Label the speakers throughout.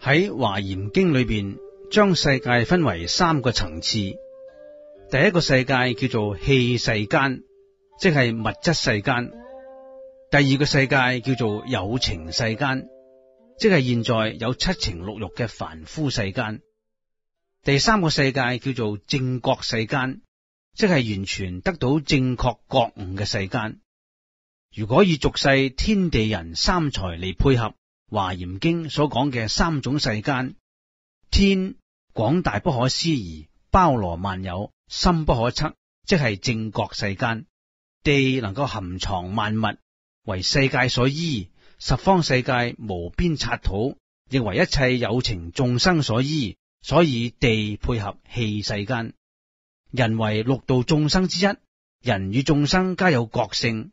Speaker 1: 喺《华严经》里边，将世界分为三个层次。第一个世界叫做气世间，即系物质世间；第二个世界叫做有情世间，即系现在有七情六欲嘅凡夫世间；第三个世界叫做正觉世间，即系完全得到正确觉悟嘅世间。如果以俗世天地人三才嚟配合《华严经》所讲嘅三种世间，天广大不可思议，包罗万有，深不可测，即系正觉世间；地能够含藏万物，为世界所依，十方世界无边插土，认为一切有情众生所依，所以地配合气世间。人为六道众生之一，人与众生皆有觉性。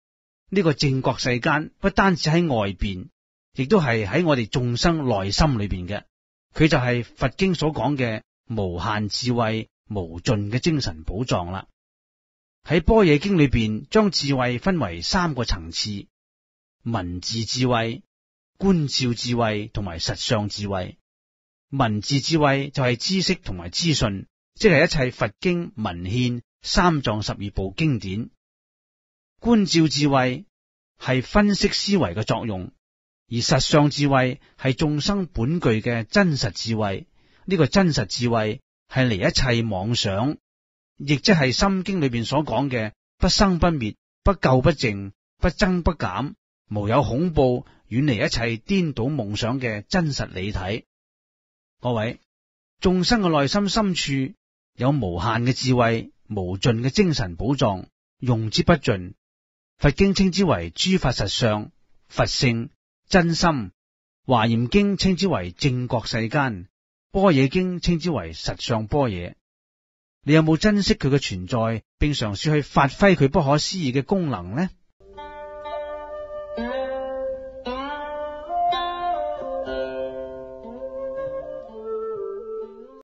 Speaker 1: 呢个正觉世间不单止喺外边，亦都系喺我哋众生内心里边嘅。佢就系佛经所讲嘅无限智慧、无尽嘅精神宝藏啦。喺波野经里边，将智慧分为三个层次：文字智慧、观照智慧同埋实相智慧。文字智慧就系知识同埋资讯，即系一切佛经文献、三藏十二部经典。观照智慧系分析思维嘅作用，而实相智慧系众生本具嘅真实智慧。呢个真实智慧系离一切妄想，亦即系《心经》里边所讲嘅不生不灭、不垢不净、不增不减、无有恐怖，远离一切颠倒梦想嘅真实理体。各位，众生嘅内心深处有无限嘅智慧、无尽嘅精神宝藏，用之不尽。佛经称之为诸法实相、佛性、真心；华严经称之为正觉世间；波野经称之为实相波野。你有冇珍惜佢嘅存在，并尝试去发挥佢不可思议嘅功能呢？